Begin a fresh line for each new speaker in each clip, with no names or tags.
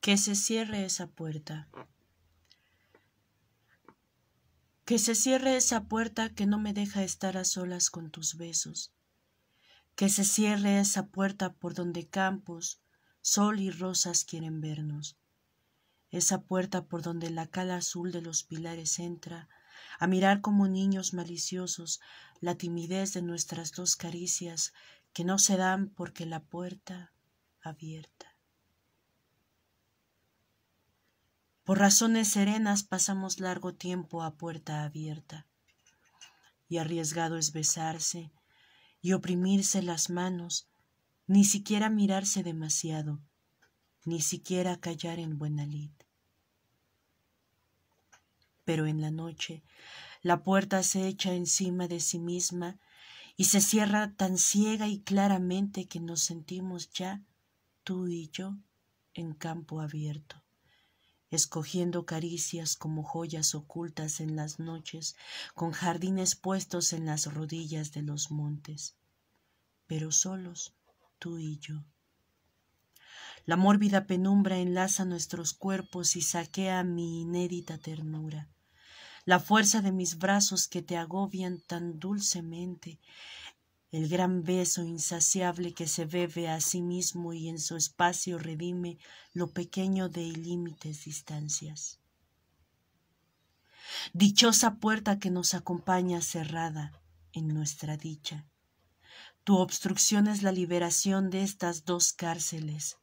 que se cierre esa puerta. Que se cierre esa puerta que no me deja estar a solas con tus besos. Que se cierre esa puerta por donde campos, sol y rosas quieren vernos. Esa puerta por donde la cala azul de los pilares entra a mirar como niños maliciosos la timidez de nuestras dos caricias que no se dan porque la puerta abierta. Por razones serenas pasamos largo tiempo a puerta abierta, y arriesgado es besarse y oprimirse las manos, ni siquiera mirarse demasiado, ni siquiera callar en buena lid. Pero en la noche la puerta se echa encima de sí misma y se cierra tan ciega y claramente que nos sentimos ya, tú y yo, en campo abierto escogiendo caricias como joyas ocultas en las noches, con jardines puestos en las rodillas de los montes, pero solos tú y yo. La mórbida penumbra enlaza nuestros cuerpos y saquea mi inédita ternura. La fuerza de mis brazos que te agobian tan dulcemente, el gran beso insaciable que se bebe a sí mismo y en su espacio redime lo pequeño de ilímites distancias. Dichosa puerta que nos acompaña cerrada en nuestra dicha. Tu obstrucción es la liberación de estas dos cárceles,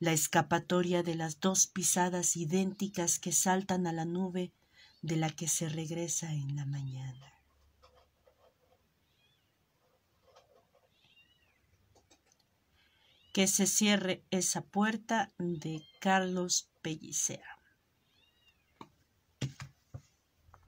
la escapatoria de las dos pisadas idénticas que saltan a la nube de la que se regresa en la mañana. que se cierre esa puerta de Carlos Pellicea.